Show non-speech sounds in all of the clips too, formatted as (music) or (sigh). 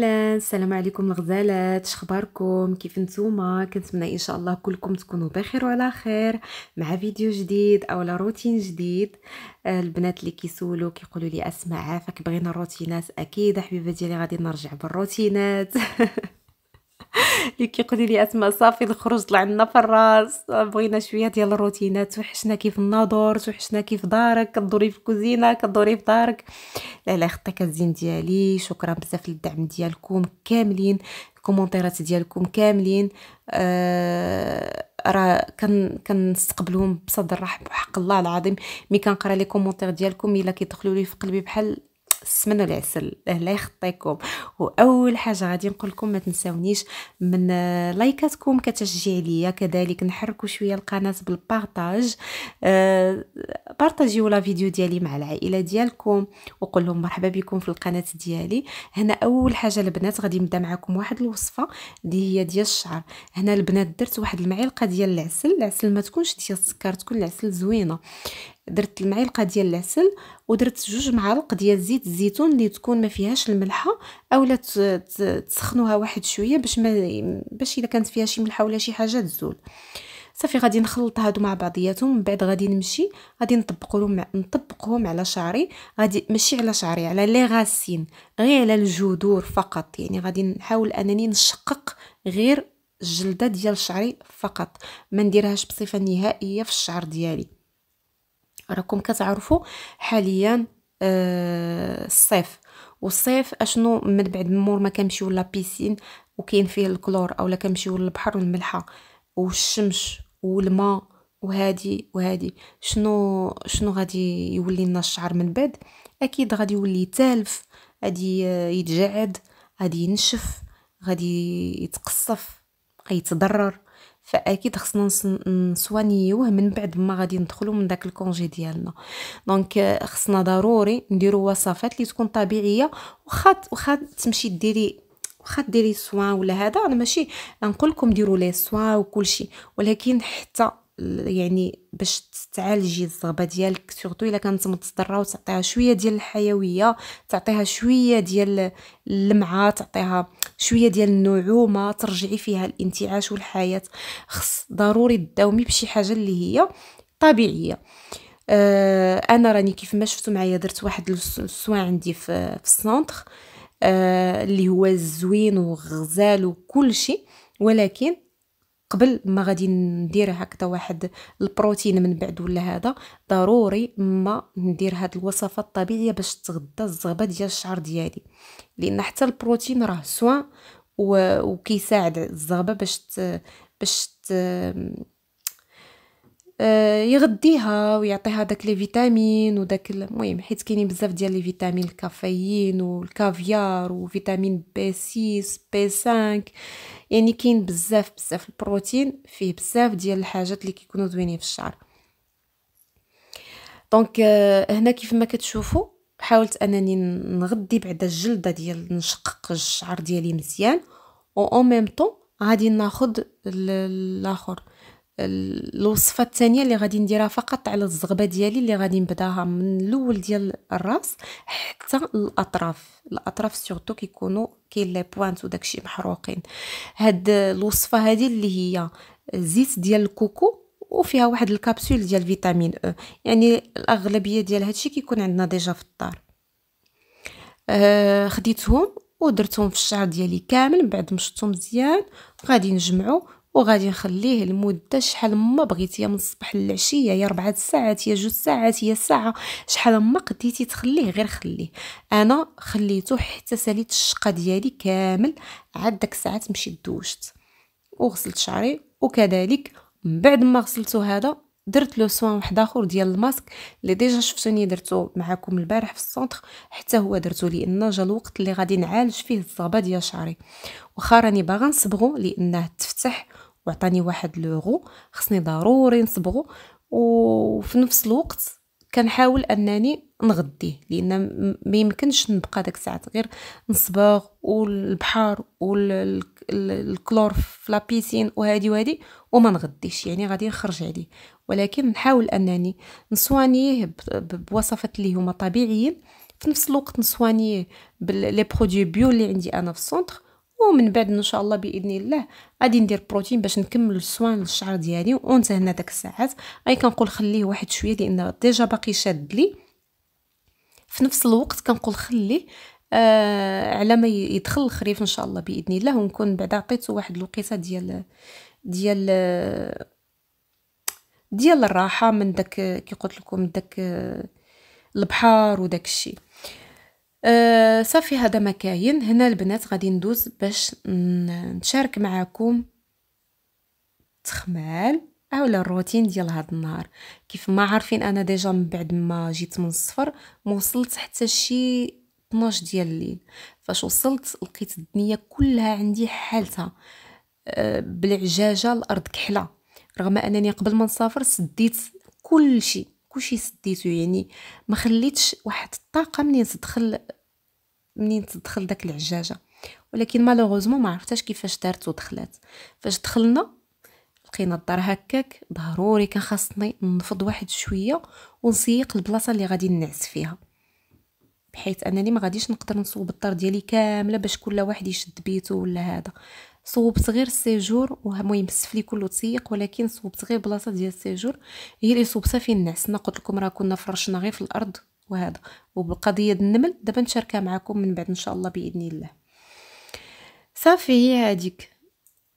اهلا السلام عليكم الغزالات شخباركم كيف نتوما كنتمنى ان شاء الله كلكم تكونوا بخير وعلى خير مع فيديو جديد او روتين جديد آه، البنات اللي كيسولوا كيقولوا لي اسمع عافاك بغينا الروتينات اكيد حبيبه ديالي غادي نرجع بالروتينات (laughs) اللي كيقولي لي اسماء صافي الخروج طلع لنا في الراس بغينا شويه ديال الروتينات توحشنا كيف الناظور توحشنا كيف دارك كدوري في الكوزينه كدوري في دارك لا لا خطيك الزين ديالي شكرا بزاف للدعم ديالكم كاملين الكومونتيرات ديالكم كاملين آه راه كان كنستقبلهم بصدر رحب وحق الله العظيم مي كنقرا لي كومونتير ديالكم الا كيدخلوا لي في قلبي بحال السمن العسل لا يخطيكم واول حاجه غادي نقول لكم ما تنساونيش من لايكاتكم كتشجيع ليا كذلك نحركوا شويه القناه بالبارطاج أه بارطاجيو لا فيديو ديالي مع العائله ديالكم وقول لهم مرحبا بكم في القناه ديالي هنا اول حاجه البنات غادي نبدا معكم واحد الوصفه دي هي ديال الشعر هنا البنات درت واحد المعلقه ديال العسل العسل ما تكونش ديال السكر تكون العسل زوينه درت المعلقه ديال العسل ودرت جوج معالق ديال زيت الزيتون اللي تكون ما فيهاش الملحه اولا تسخنوها واحد شويه باش ما باش الا كانت فيها شي ملحه ولا شي حاجه تزول صافي غادي نخلط هادو مع بعضياتهم من بعد غادي نمشي غادي نطبقهم نطبقهم على شعري غادي ماشي على شعري على لي غاسين غير على الجذور فقط يعني غادي نحاول انني نشقق غير الجلده ديال شعري فقط ما نديرهاش بصفه نهائيه في الشعر ديالي راكم كتعرفوا حاليا آه الصيف والصيف اشنو من بعد مور ما كنمشيو لابيسين وكاين فيه الكلور اولا كنمشيو للبحر والملحه والشمس والماء وهادي وهادي شنو شنو غادي يولي لنا الشعر من بعد اكيد غادي يولي تالف غادي يتجعد غادي ينشف غادي يتقصف غيتضرر فاكيد خصنا نسوانيوه من بعد ما غادي ندخلو من داك الكونجي ديالنا دونك euh, خصنا ضروري نديرو وصفات اللي تكون طبيعيه واخا واخا تمشي ديري واخا ديري سوان ولا هذا انا ماشي نقول لكم ديروا لي سوان وكلشي ولكن حتى يعني باش تعالجي الزغبه ديالك سورتو الا كانت مضطره وتعطيها شويه ديال الحيويه تعطيها شويه ديال اللمعه تعطيها شويه ديال النعومه ترجعي فيها الانتعاش والحياه خص ضروري تداومي بشي حاجه اللي هي طبيعيه أه انا راني كيف ما شفتوا معايا درت واحد السوان عندي في, في السونتر أه اللي هو زوين وغزال وكل شيء ولكن قبل ما غادي ندير هكذا واحد البروتين من بعد ولا هذا ضروري ما ندير هاد الوصفات الطبيعيه باش تغدى الزغبه ديال الشعر ديالي لان حتى البروتين راه سوا وكيساعد الزغبه باش ت... باش ت... آه، يغديها ويعطيها داك لي فيتامين وداك المهم حيت كاينين بزاف ديال لي فيتامين الكافيين والكافيار وفيتامين بي 6 بي 5 يعني كاين بزاف بزاف البروتين فيه بزاف ديال الحاجات اللي كيكونوا زوينين في الشعر دونك آه، هنا كيف ما كتشوفوا حاولت انني نغدي بعدا الجلده ديال نشقق الشعر ديالي مزيان و او ميم طون غادي ناخذ الاخر الوصفه الثانيه اللي غادي نديرها فقط على الزغبه ديالي اللي غادي نبداها من الاول ديال الراس حتى الاطراف الاطراف سورتو كيكونوا كاين لي بوانت وداكشي محروقين هاد الوصفه هذه اللي هي زيت ديال الكوكو وفيها واحد الكابسول ديال فيتامين او e. يعني الاغلبيه ديال هادشي كيكون عندنا ديجا في الدار آه خديتهم ودرتهم في الشعر ديالي كامل من بعد مشطو مزيان غادي نجمعو وغادي نخليه لمده شحال ما بغيتي من الصبح للعشيه يا ربعة ساعات يا جوج ساعات يا ساعه شحال ما قديتي تخليه غير خليه انا خليته حتى ساليت الشقه ديالي كامل عاد داك الساعات مشيت دوشت وغسلت شعري وكذلك من بعد ما غسلته هذا درت لو سوان واحد اخر ديال الماسك اللي ديجا شفتوني درتو معكم البارح في السونتر حتى هو درتو لان جا الوقت اللي غادي نعالج فيه الصبا ديال شعري واخا راني باغا نصبغو لانه تفتح وعطاني واحد لوغو خصني ضروري نصبغو وفي نفس الوقت كنحاول انني نغديه لان ما يمكنش نبقى داك الساعات غير نصبغ والبحر والكلور في لابيسين وهادي وهادي وما نغديش يعني غادي نخرج عليه ولكن نحاول انني نسوانيه بوصفات اللي هما طبيعيين في نفس الوقت نسوانيه بلي برودوي بيو اللي عندي انا في السونتر ومن بعد ان شاء الله باذن الله غادي ندير بروتين باش نكمل السوان للشعر ديالي هنا داك الساعات غادي كنقول خليه واحد شويه لان ديجا باقي شاد لي في نفس الوقت كنقول خليه آه على ما يدخل الخريف ان شاء الله باذن الله ونكون بعدا عطيته واحد الوقيته ديال ديال ديال الراحه من داك كي قلت لكم داك آه، البحر وداك الشيء آه، صافي هذا ما كاين هنا البنات غادي ندوز باش نشارك معكم تخمال اولا الروتين ديال هاد النهار كيف ما عارفين انا ديجا من بعد ما جيت من الصفر موصلت حتى شي 12 ديال الليل فاش وصلت لقيت الدنيا كلها عندي حالتها آه، بالعجاجه الارض كحله رغم انني قبل ما نسافر سديت كل شيء كلشي سديتو يعني ما خليتش واحد الطاقه منين تدخل منين تدخل داك العجاجه ولكن مالوغوزمون ما عرفتش كيفاش دارت ودخلات فاش دخلنا لقينا الدار هكاك ضروري كان خاصني نفض واحد شويه ونسيق البلاصه اللي غادي نعس فيها بحيث انني ما غاديش نقدر نصوب الدار ديالي كامله باش كل واحد يشد بيته ولا هذا صوبت غير السيجور ومهم السفلي كله تسيق ولكن صوبت غير بلاصه ديال السيجور هي اللي صوبتها فين النعس انا قلت لكم راه كنا فرشنا غير في الارض وهذا وبالقضيه ديال النمل دابا نشاركها معكم من بعد ان شاء الله باذن الله صافي هي هذيك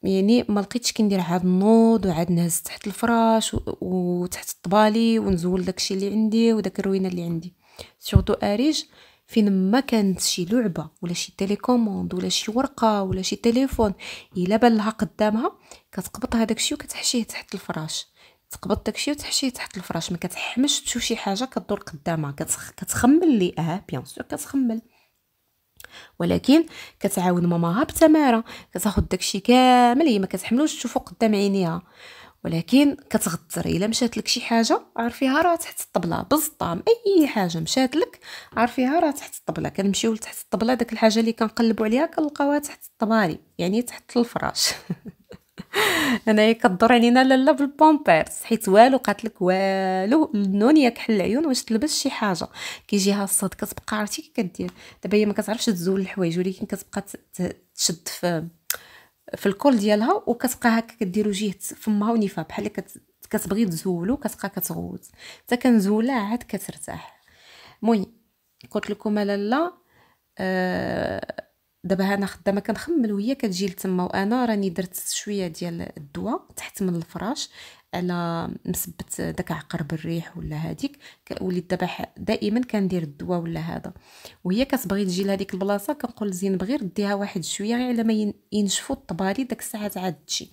يعني ما لقيتش كندير عاد النوض وعاد نهز تحت الفراش وتحت الطبالي ونزول داكشي اللي عندي وداك الروينه اللي عندي سورتو اريج فين ما كانت شي لعبه ولا شي تيليكوموند ولا شي ورقه ولا شي تليفون الا بان لها قدامها كتقبط هذاك الشيء وكتحشيه تحت الفراش داك داكشي وتحشيه تحت الفراش ما كتحمش تشوف شي حاجه كدور قدامها كتخ... كتخمل لي اه بيان سور كتخمل ولكن كتعاون ماماها بتماره كتاخد داكشي كامل هي ما كتحملوش تشوفو قدام عينيها ولكن كتغتر الا مشات لك شي حاجه عارفيها راه تحت الطبله بالزطام اي حاجه مشات لك عارفيها راه تحت الطبله كنمشيو لتحت الطبله داك الحاجه اللي كنقلبوا عليها كنلقاوها تحت الطباري يعني تحت الفراش (laughs) انايا كدور علينا لالا بالبومبيرس حيت والو قالت لك والو النونيه كحل العيون واش تلبس شي حاجه كيجيها الصد كتبقى عرفتي كدير دابا هي ما كتعرفش تزول الحوايج ولكن كتبقى تشد في في الكول ديالها وكتبقى هكا كديرو جهه فمها ونيفها بحال كت... كتبغي تزولو كتبقى كتغوت حتى كنزولها عاد كترتاح المهم قلت لكم لا آه دابا انا خدامه كنخمل وهي كتجي لتما وانا راني درت شويه ديال الدواء تحت من الفراش على مثبت داك عقرب الريح ولا هذيك وليت دابا دائما كندير الدواء ولا هذا وهي كتبغي تجي لهذيك البلاصه كنقول زين بغير ديها واحد شويه غير على ما ينشفوا الطبالي داك الساعه عاد تجي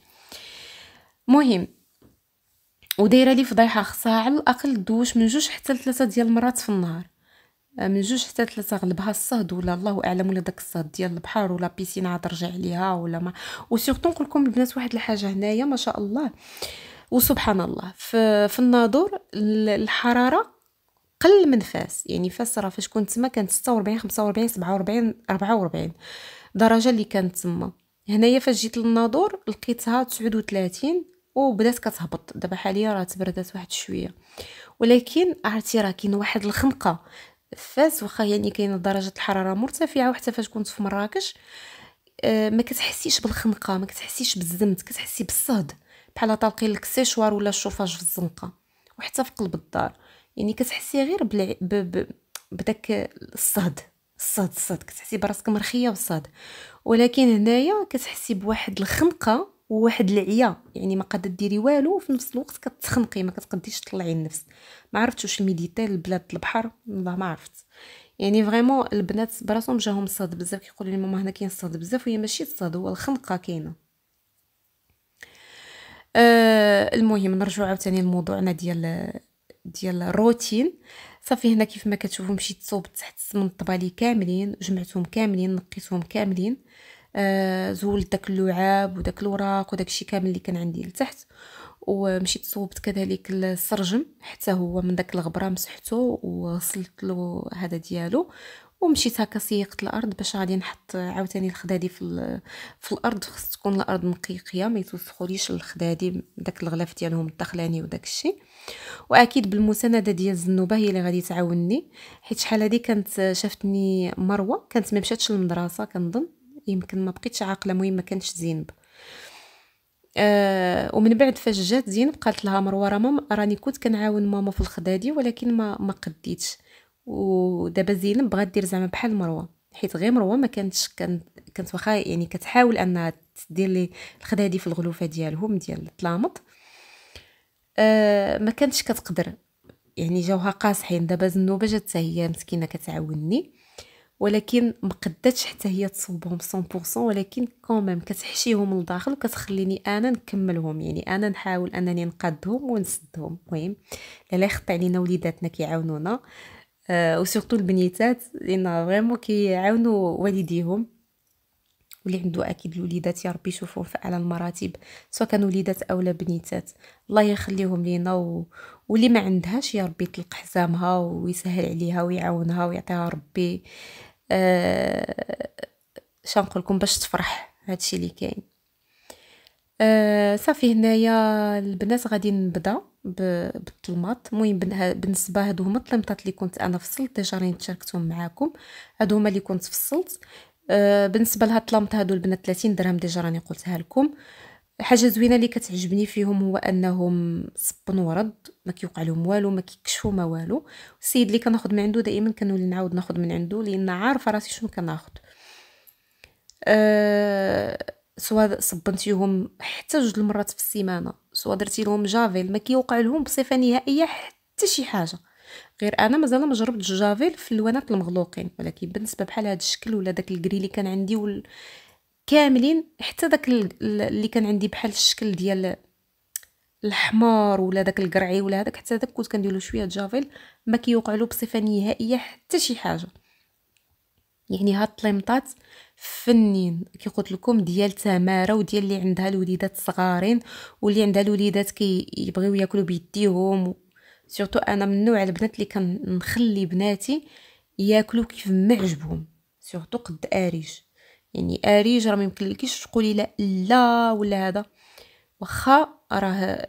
مهم ودايره لي فضيحه خصها على الاقل دوش من جوج حتى لثلاثه ديال المرات في النهار آه، من جوج حتى ثلاثه غلبها الصهد ولا الله اعلم ولا داك الصهد ديال البحر ولا بيسين عاد رجع ليها ولا ما وسورتو نقول لكم البنات واحد الحاجه هنايا ما شاء الله آه وسبحان الله في, في الناظور الحراره قل من فاس يعني فاس راه فاش كنت تما كانت 46 45 47 44 درجه اللي كانت تما هنايا فاش جيت للناظور لقيتها 39 وبدات كتهبط دابا حاليا راه تبردات واحد شويه ولكن عرفتي راه كاين واحد الخنقه فاس واخا يعني كاين درجه الحراره مرتفعه وحتى فاش كنت في مراكش آه، ما كتحسيش بالخنقه ما كتحسيش بالزمت كتحسي بالصهد بحال طالقي لك السيشوار ولا الشوفاج في الزنقه وحتى في قلب الدار يعني كتحسي غير بلع... ب... ب... بداك الصهد الصهد الصهد كتحسي براسك مرخيه وصاد ولكن هنايا كتحسي بواحد الخنقه وواحد العيا يعني ما قادر ديري والو وفي نفس الوقت كتخنقي ما كتقديش تطلعي النفس ما عرفتش واش الميديتي لبلاد البحر والله ما عرفت يعني فريمون البنات براسهم جاهم صاد بزاف كيقولوا لي ماما هنا كاين صاد بزاف وهي ماشي صاد هو الخنقه كاينه آه، المهم نرجعو عاوتاني لموضوعنا ديال ديال الروتين صافي هنا كيف ما كتشوفوا مشيت صوبت تحت من الطبالي كاملين جمعتهم كاملين نقيتهم كاملين آه زولت داك اللعاب وداك الوراق وداك الشيء كامل اللي كان عندي لتحت ومشيت صوبت كذلك السرجم حتى هو من داك الغبره مسحته وصلت له هذا ديالو ومشيت هكا سيقت الارض باش غادي نحط عاوتاني الخدادي في في الارض خص تكون الارض نقيقيه ما يتوسخوليش الخدادي داك الغلاف ديالهم الدخلاني وداك الشيء واكيد بالمسانده ديال الزنوبه هي اللي غادي تعاوني حيت شحال هذه كانت شافتني مروه كانت ما مشاتش للمدرسه كنظن يمكن ما بقيتش عاقله المهم ما كانتش زينب أه ومن بعد فاش جات زينب قالت لها مروه راني كنت كنعاون ماما في الخدادي ولكن ما ما قديتش ودابا زينب بغات دير زعما بحال مروه حيت غير مروه ما كانتش كانت كانت واخا يعني كتحاول انها تدير لي الخدادي في الغلوفه ديالهم ديال الطلامط أه ما كانتش كتقدر يعني جاوها قاصحين دابا زنوبه جات حتى هي مسكينه كتعاوني ولكن ما قدتش حتى هي تصوبهم 100% ولكن كوميم كتحشيهم لداخل وكتخليني انا نكملهم يعني انا نحاول انني نقادهم ونسدهم المهم لا يخطي علينا وليداتنا كيعاونونا وسورتو آه، البنيتات لان فريمون كيعاونوا والديهم واللي عنده اكيد الوليدات يا ربي يشوفوهم في اعلى المراتب سواء كانوا وليدات اولا بنيتات الله يخليهم لينا و... واللي ما عندهاش يا ربي يطلق حزامها ويسهل عليها ويعاونها ويعطيها ربي أه... نقول لكم باش تفرح هادشي اللي كاين أه... صافي هنايا البنات غادي نبدا بالطلمات المهم بالنسبه هادو هما الطلمطات اللي كنت انا فصلت ديجا راني تشاركتهم معاكم هادو هما اللي كنت فصلت آه، بالنسبه لهاد الطلمط هادو البنات 30 درهم ديجا راني قلتها لكم حاجه زوينه اللي كتعجبني فيهم هو انهم صبن ورد ما كيوقع لهم والو ما كيكشفوا ما والو السيد اللي كناخذ من عنده دائما كنولي نعاود ناخذ من عنده لان عارفه راسي شنو كناخذ أه سوا صبنتيهم حتى جوج المرات في السيمانه سوا درتي لهم جافيل ما كيوقع لهم بصفه نهائيه حتى شي حاجه غير انا مازال ما جربت جافيل في اللوانات المغلوقين ولكن بالنسبه بحال هذا الشكل ولا داك الكري اللي كان عندي وال... كاملين حتى داك اللي كان عندي بحال الشكل ديال الحمار ولا داك القرعي ولا هذاك حتى داك كنت كندير شويه جافيل ما كيوقع له بصفه نهائيه حتى شي حاجه يعني هاد الطليمطات فنين كي قلت لكم ديال تماره وديال اللي عندها الوليدات صغارين واللي عندها الوليدات كيبغيو ياكلوا بيديهم سورتو انا من نوع البنات اللي كنخلي بناتي ياكلوا كيف ما عجبهم سورتو قد اريج يعني اريج راه ما يمكنلكيش تقولي لا لا ولا هذا واخا راه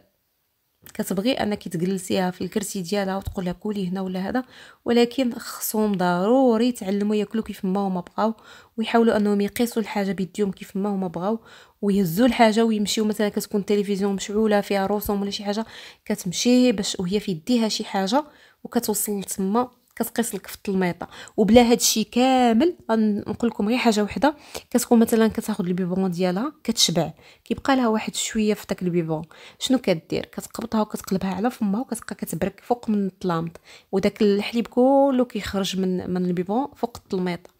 كتبغي انك تجلسيها في الكرسي ديالها وتقول لها كولي هنا ولا هذا ولكن خصهم ضروري يتعلموا ياكلوا كيف ما هما بغاو ويحاولوا انهم يقيسوا الحاجه بيديهم كيف ما هما بغاو ويهزوا الحاجه ويمشيو مثلا كتكون التلفزيون مشعوله فيها روسهم ولا شي حاجه كتمشي باش وهي في يديها شي حاجه وكتوصل تما كتقيس لك في الطلميطه وبلا هذا الشيء كامل غنقول لكم غير حاجه وحده كتكون مثلا كتاخذ البيبون ديالها كتشبع كيبقى لها واحد شويه في داك البيبون شنو كدير كتقبطها وكتقلبها على فمها وكتبقى كتبرك فوق من الطلامط وداك الحليب كله كيخرج من من البيبون فوق الطلميطه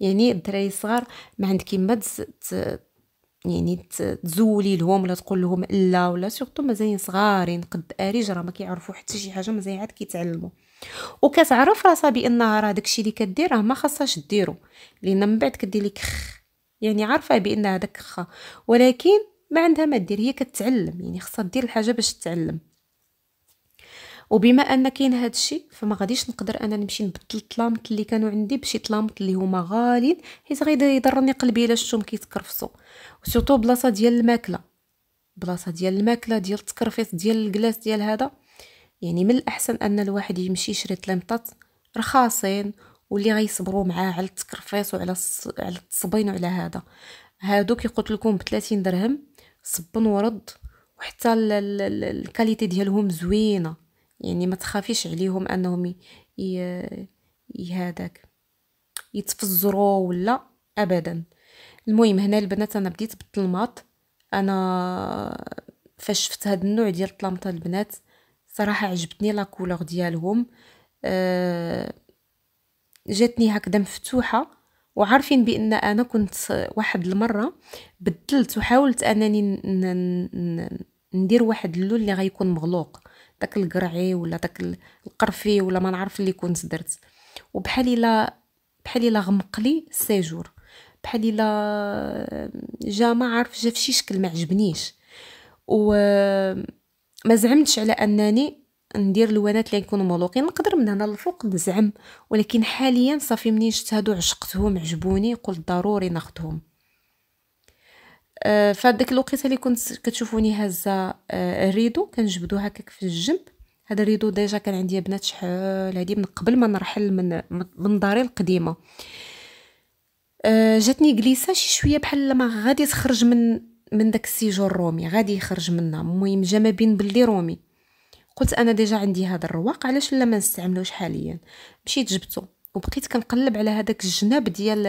يعني الدراري الصغار ما عندك ما يعني تزولي لهم ولا تقول لهم لا ولا سورتو مازالين صغارين قد اريج راه ما كيعرفوا حتى شي حاجه مازال عاد كيتعلموا وكتعرف راسها بانها راه داكشي اللي كدير راه ما خاصهاش ديرو لان من بعد كدير لك خ يعني عارفه بان هذاك خا ولكن ما عندها ما دير هي كتعلم يعني خصها دير الحاجه باش تتعلم وبما ان كاين هذا الشيء فما غاديش نقدر انا نمشي نبدل الطلامط اللي كانوا عندي بشي طلامط اللي هما غاليين حيت غادي يضرني قلبي الا شفتهم كيتكرفصوا وسورتو بلاصه ديال الماكله بلاصه ديال الماكله ديال التكرفيص ديال الكلاس ديال هذا يعني من الأحسن أن الواحد يمشي يشري طليمطات رخاصين واللي غيصبروا معاه على التكرفيس وعلى على التصبين وعلى هذا هادو كيقوت لكم ب 30 درهم صبن ورد وحتى الكاليتي ديالهم زوينه يعني ما تخافيش عليهم انهم يهداك يتفزروا ولا ابدا المهم هنا البنات انا بديت بالطلماط انا فاش شفت هذا النوع ديال الطلمطه البنات صراحه عجبتني لا كولور ديالهم آه، جاتني هكذا مفتوحه وعارفين بان انا كنت واحد المره بدلت وحاولت انني ندير واحد اللون اللي غيكون مغلوق داك القرعي ولا داك القرفي ولا ما نعرف اللي كنت درت وبحال الا بحال الا غمقلي السيجور بحال الا جا ما عارف جا فشي شكل ما عجبنيش و ما زعمتش على انني ندير الوانات اللي يكونوا مولوقين نقدر من هنا للفوق نزعم ولكن حاليا صافي منين شفت هادو عشقتهم عجبوني قلت ضروري ناخذهم آه الوقيته اللي كنت كتشوفوني هزه الريدو آه، ريدو كنجبدو هكاك في الجنب هذا الريدو ديجا كان عندي بنات شحال هادي من قبل ما نرحل من من داري القديمه آه، جاتني جليسه شي شويه بحال ما غادي تخرج من من داك السيجور الرومي غادي يخرج منا المهم جا ما بين بلي رومي قلت انا ديجا عندي هذا الرواق علاش لا ما نستعملوش حاليا مشيت جبته وبقيت كنقلب على هذاك الجناب ديال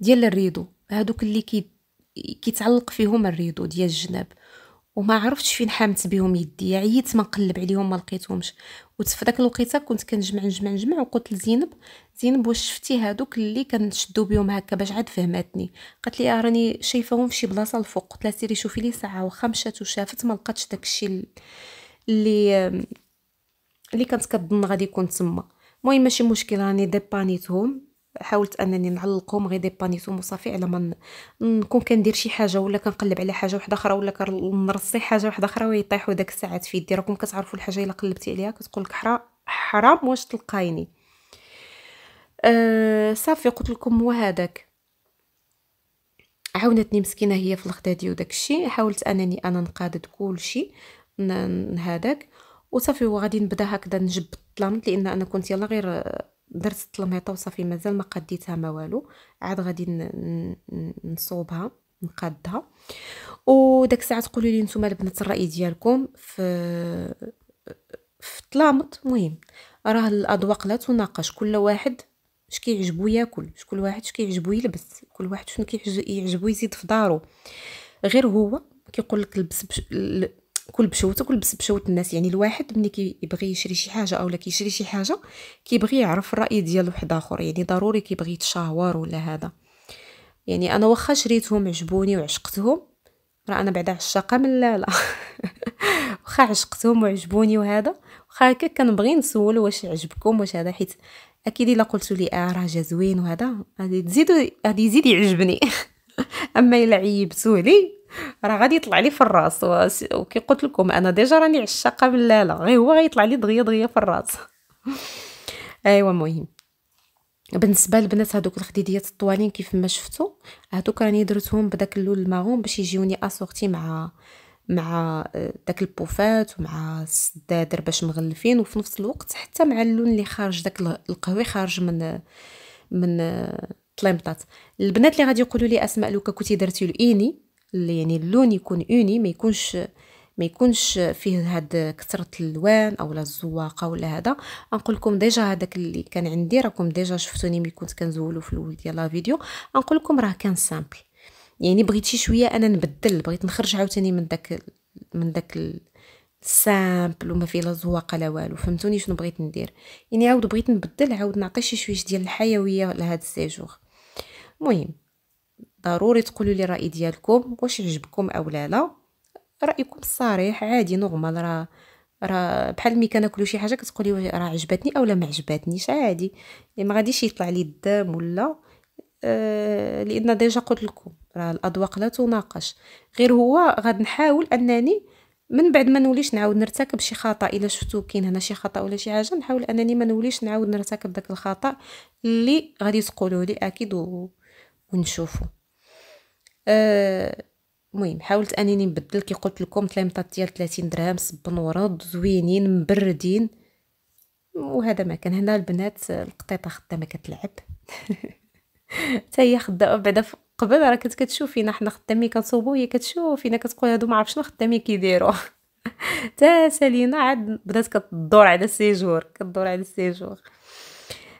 ديال الريدو هادوك اللي كي كيتعلق فيهم الريدو ديال الجناب وما عرفتش فين حامت بهم يدي عييت ما نقلب عليهم ما لقيتهمش وفي داك الوقيته كنت كنجمع نجمع نجمع وقلت لزينب زينب واش شفتي هادوك اللي كنشدو بهم هكا باش عاد فهماتني قالت لي آه، راني شايفاهم في شي بلاصه الفوق قلت لها سيري شوفي لي ساعه واخا مشات وشافت ما لقاتش داكشي اللي اللي كانت كتظن غادي يكون تما المهم ماشي مشكل راني ديبانيتهم حاولت انني نعلقهم غير ديبانيتهم وصافي على ما نكون كندير شي حاجه ولا كنقلب على حاجه واحده اخرى ولا كنرصي حاجه واحده اخرى ويطيحوا داك الساعات في يدي راكم كتعرفوا الحاجه الا قلبتي عليها كتقول لك حرام واش تلقايني أه صافي قلت لكم وهذاك عاونتني مسكينه هي في الخدادي الشيء حاولت انني انا نقادد كلشي هذاك وصافي وغادي نبدا هكذا نجبد الطلامط لان انا كنت يلا غير درت التلميطه وصافي مازال ما قديتها ما والو عاد غادي نصوبها نقادها وداك الساعه تقولوا لي نتوما البنات الراي ديالكم في في طلامط مهم راه الاذواق لا تناقش كل واحد اش كيعجبو ياكل شكل واحد اش كيعجبو يلبس كل واحد شنو كيعجبو يزيد في دارو غير هو كيقول لك لبس بش... كل كل بس بشوت الناس يعني الواحد ملي كيبغي يشري شي حاجه اولا كيشري شي حاجه كيبغي يعرف الراي ديال واحد اخر يعني ضروري كيبغي يتشاور ولا هذا يعني انا واخا شريتهم عجبوني وعشقتهم راه انا بعدا عشاقه من لا لا (laughs) واخا عشقتهم وعجبوني وهذا واخا هكا كنبغي نسول واش عجبكم واش هذا حيت اكيد الا قلتوا لي اه راه جا زوين وهذا غادي تزيدوا غادي يزيد يعجبني (laughs) اما الا عيبتوه لي راه غادي يطلع لي في الراس وكي قلت لكم انا ديجا راني عشاقه من لالا غير هو غيطلع لي دغيا دغيا في الراس (laughs) ايوا المهم بالنسبه للبنات هذوك الخديديات الطوالين كيف ما شفتوا هذوك راني درتهم بداك اللون الماغون باش يجيوني اسورتي مع مع آه، داك البوفات ومع السدادر باش مغلفين وفي نفس الوقت حتى مع اللون اللي خارج داك القهوي خارج من من آه، طليمطات البنات اللي غادي يقولوا لي اسماء لوكا كنتي درتي لاني يعني اللون يكون اوني ما يكونش ما يكونش فيه هاد كثره الالوان اولا الزواقه ولا هذا نقول لكم ديجا هذاك اللي كان عندي راكم ديجا شفتوني ملي كنت كنزولو في الاول ديال لا فيديو نقول لكم راه كان سامبل يعني بغيت شي شويه انا نبدل بغيت نخرج عاوتاني من داك من داك السامبل وما فيه لا زواقه لا والو فهمتوني شنو بغيت ندير يعني عاود بغيت نبدل عاود نعطي شي شويه ديال الحيويه لهاد السيجور المهم ضروري تقولوا لي الراي ديالكم واش عجبكم او لا لا رايكم الصريح عادي نورمال راه راه بحال ملي كناكلو شي حاجه كتقولي راه عجبتني اولا ما عجبتنيش عادي يعني ما غاديش يطلع لي الدم ولا آه لان ديجا قلت لكم راه الاذواق لا تناقش غير هو غادي نحاول انني من بعد ما نوليش نعاود نرتكب شي خطا الا شفتو كاين هنا شي خطا ولا شي حاجه نحاول انني ما نوليش نعاود نرتكب داك الخطا اللي غادي تقولوا لي اكيد و... ونشوفه آه، المهم حاولت انني نبدل كي قلت لكم طليمطات ديال 30 درهم صبن ورد زوينين مبردين وهذا ما كان هنا البنات القطيطه خدامه كتلعب (laughs) حتى هي خدامه بعدا قبل راه كنت كتشوفينا حنا خدامين كنصوبو هي كتشوفينا كتقول هادو ما عرفش شنو خدامين كيديروا (laughs) حتى سالينا عاد بدات كتدور على السيجور كتدور على السيجور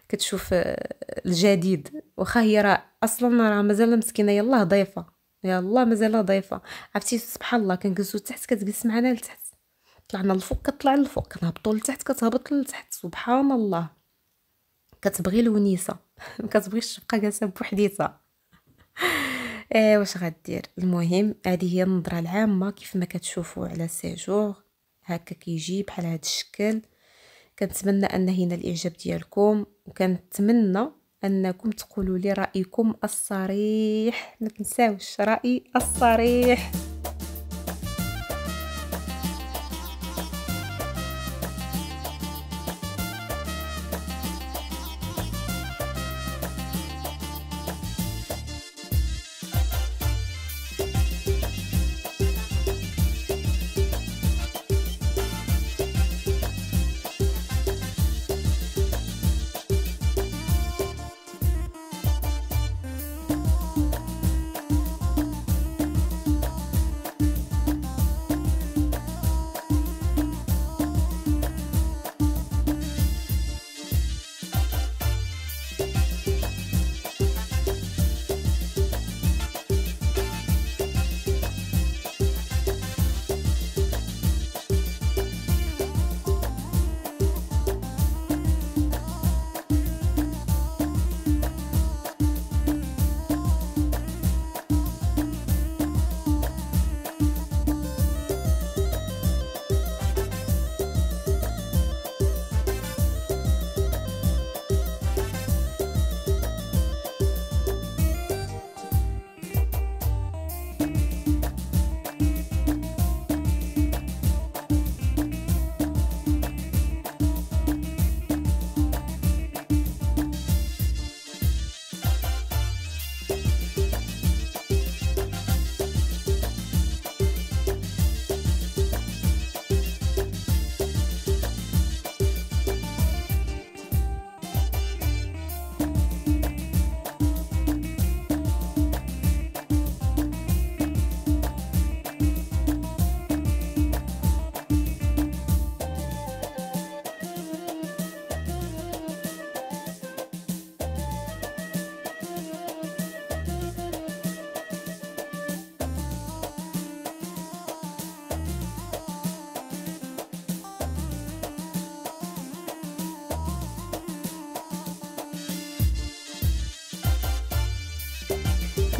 كتشوف آه، الجديد واخا هي راه اصلا راه مازال مسكينه يلاه ضيفه يلا مازال ضيفه عرفتي سبحان الله كنجلسوا تحت كتجلس معنا لتحت طلعنا للفوق كطلع للفوق كنهبطوا لتحت كتهبط لتحت سبحان الله كتبغي الونيسه ما كتبغيش تبقى جالسه بوحديتها (laughs) ايه واش غدير المهم هذه هي النظره العامه كيف ما كتشوفوا على السيجور هكا كيجي بحال هذا الشكل كنتمنى ان هنا الاعجاب ديالكم وكنتمنى انكم تقولوا لي رايكم الصريح ما تنساوش رايي الصريح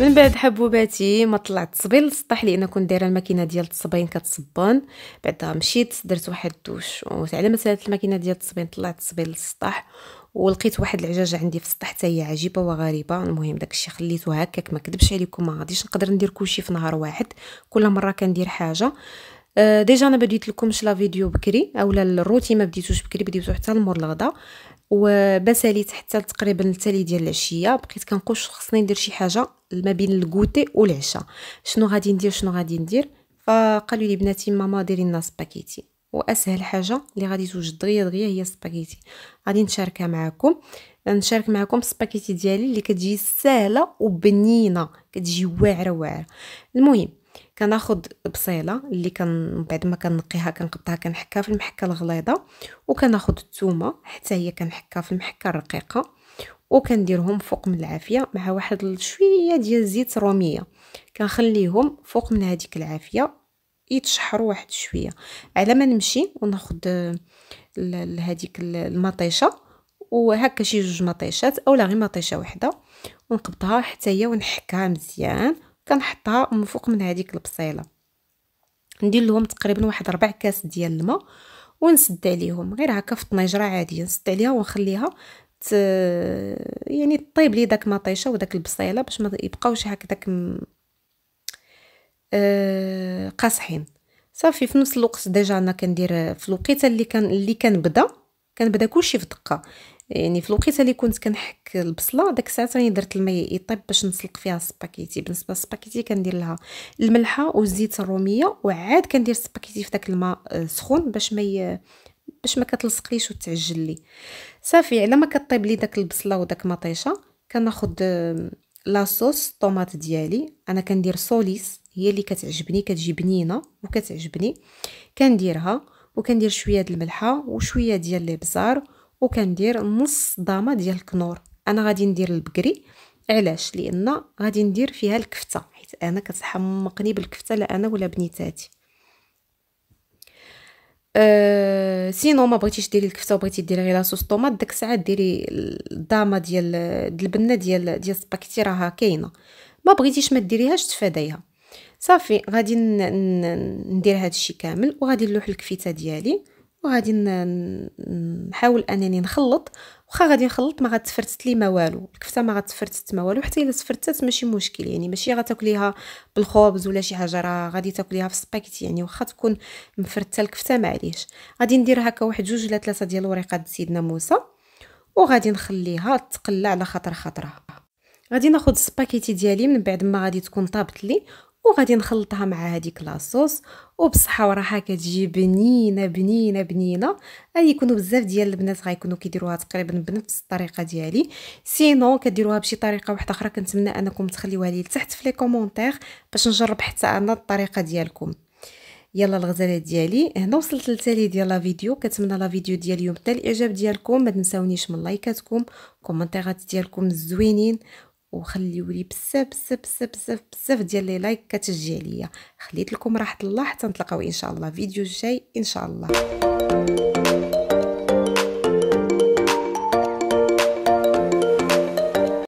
من بعد حبوباتي ما طلعت صبيل للسطح لان كنت دايره الماكينه ديال الصبين كتصبن بعدها مشيت درت واحد الدوش وتعلمت مسألة الماكينه ديال الصبين طلعت صبيل للسطح ولقيت واحد العجاجه عندي في السطح حتى هي عجيبه وغريبه المهم داكشي خليته هكاك ما كذبش عليكم ما غاديش نقدر ندير كلشي في نهار واحد كل مره كندير حاجه آه، ديجا انا بديت لكمش لا فيديو بكري اولا الروتين ما بديتوش بكري بديتو حتى المور الغدا وبساليت حتى تقريبا التالي ديال العشيه بقيت كنقول خصني ندير شي حاجه ما بين الكوتي والعشاء شنو غادي ندير شنو غادي ندير فقالوا لي بناتي ماما ديري لنا سباكيتي واسهل حاجه اللي غادي توجد دغيا دغيا هي سباكيتي غادي نشاركها معكم نشارك معكم سباكيتي ديالي اللي كتجي سهله وبنينه كتجي واعره واعره المهم كناخد بصيله اللي كان بعد ما كنقيها كنقطعها كنحكها في المحكه الغليظه وكناخد الثومه حتى هي كنحكها في المحكه الرقيقه وكنديرهم فوق من العافيه مع واحد شويه ديال زيت روميه كنخليهم فوق من هذيك العافيه يتشحروا واحد شويه على ما نمشي وناخد هذيك المطيشه وهكا شي جوج مطيشات اولا غير مطيشه وحده ونقبضها حتى هي ونحكها مزيان كنحطها من فوق من هذيك البصيله ندير لهم تقريبا واحد ربع كاس ديال الماء ونسد عليهم غير هكا في الطنجره عاديه نسد عليها ونخليها ت... يعني طيب لي داك مطيشه وداك البصيله باش ما يبقاوش داك م... آه... قاصحين صافي في نفس الوقت ديجا انا كندير في الوقيته اللي كان اللي كنبدا كنبدا كلشي في دقه يعني في الوقيته اللي كنت كنحك البصله داك الساعه ثاني درت الماء يطيب باش نسلق فيها السباكيتي بالنسبه للسباكيتي كندير لها الملحه والزيت الروميه وعاد كندير السباكيتي في داك الماء آه، سخون باش ما باش ما كتلصقليش وتعجل لي صافي على ما كطيب لي داك البصله وداك مطيشه كناخد لاصوص طوماط ديالي انا كندير سوليس هي اللي كتعجبني كتجي بنينه وكتعجبني كنديرها وكندير شويه د الملحه وشويه ديال الابزار وكندير نص ضامه ديال الكنور انا غادي ندير البكري علاش لان غادي ندير فيها الكفته حيت انا كتحمقني بالكفته لا انا ولا بنيتاتي أه سينو ما بغيتيش ديري الكفته وبغيتي ديري غير لاصوص طوماط ديك الساعه ديري الضامه ديال البنه ديال ديال سباكيتي راها كاينه ما بغيتيش ما ديريهاش تفاديها صافي غادي ندير هذا الشيء كامل وغادي نلوح الكفته ديالي وغادي نحاول انني نخلط واخا غادي نخلط ما غتفرتت لي ما والو الكفته ما غتفرتت ما والو حتى الا تفرتت ماشي مشكل يعني ماشي غتاكليها بالخبز ولا شي حاجه راه غادي تاكليها في سباكيت يعني واخا تكون مفرته الكفته معليش غادي ندير هكا واحد جوج ولا ثلاثه ديال الوريقات سيدنا موسى وغادي نخليها تقلى على خاطر خاطرها غادي ناخذ السباكيتي ديالي من بعد ما غادي تكون طابت لي وغادي نخلطها مع هذيك لاصوص وبصحه وراها كتجي بنينه بنينه بنينه غيكونوا بزاف ديال البنات غيكونوا كيديروها تقريبا بنفس الطريقه ديالي سينو كديروها بشي طريقه واحده اخرى كنتمنى انكم تخليوها لي لتحت في لي كومونتير باش نجرب حتى انا الطريقه ديالكم يلا الغزاله ديالي هنا وصلت للتالي ديال لا فيديو كنتمنى لا فيديو ديال اليوم حتى الاعجاب ديالكم ما تنساونيش من لايكاتكم كومونتيرات ديالكم الزوينين وخليو لي بزاف بزاف بزاف بزاف بزاف ديال لي لايك كتجي عليا خليت لكم راحه الله حتى نتلاقاو ان شاء الله فيديو جاي ان شاء الله